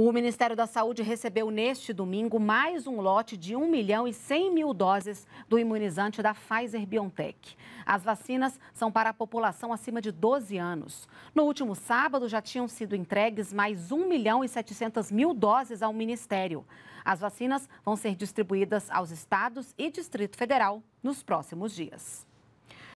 O Ministério da Saúde recebeu neste domingo mais um lote de 1 milhão e 100 mil doses do imunizante da Pfizer BioNTech. As vacinas são para a população acima de 12 anos. No último sábado, já tinham sido entregues mais 1 milhão e 700 mil doses ao Ministério. As vacinas vão ser distribuídas aos estados e Distrito Federal nos próximos dias.